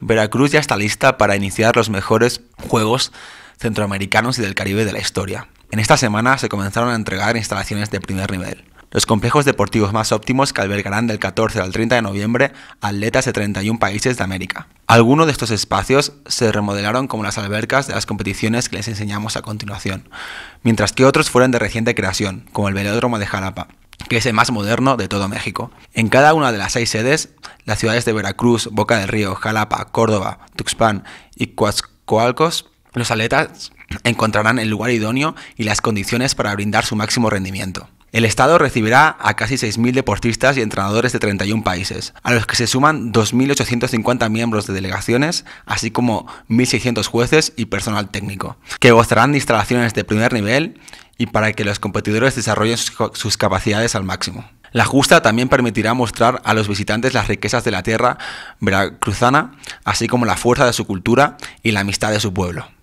Veracruz ya está lista para iniciar los mejores Juegos Centroamericanos y del Caribe de la historia. En esta semana se comenzaron a entregar instalaciones de primer nivel. Los complejos deportivos más óptimos que albergarán del 14 al 30 de noviembre atletas de 31 países de América. Algunos de estos espacios se remodelaron como las albercas de las competiciones que les enseñamos a continuación, mientras que otros fueron de reciente creación, como el Velódromo de Jalapa, que es el más moderno de todo México. En cada una de las seis sedes, las ciudades de Veracruz, Boca del Río, Jalapa, Córdoba, Tuxpan y Coatzacoalcos, los atletas encontrarán el lugar idóneo y las condiciones para brindar su máximo rendimiento. El Estado recibirá a casi 6.000 deportistas y entrenadores de 31 países, a los que se suman 2.850 miembros de delegaciones, así como 1.600 jueces y personal técnico, que gozarán de instalaciones de primer nivel y para que los competidores desarrollen sus capacidades al máximo. La justa también permitirá mostrar a los visitantes las riquezas de la tierra veracruzana, así como la fuerza de su cultura y la amistad de su pueblo.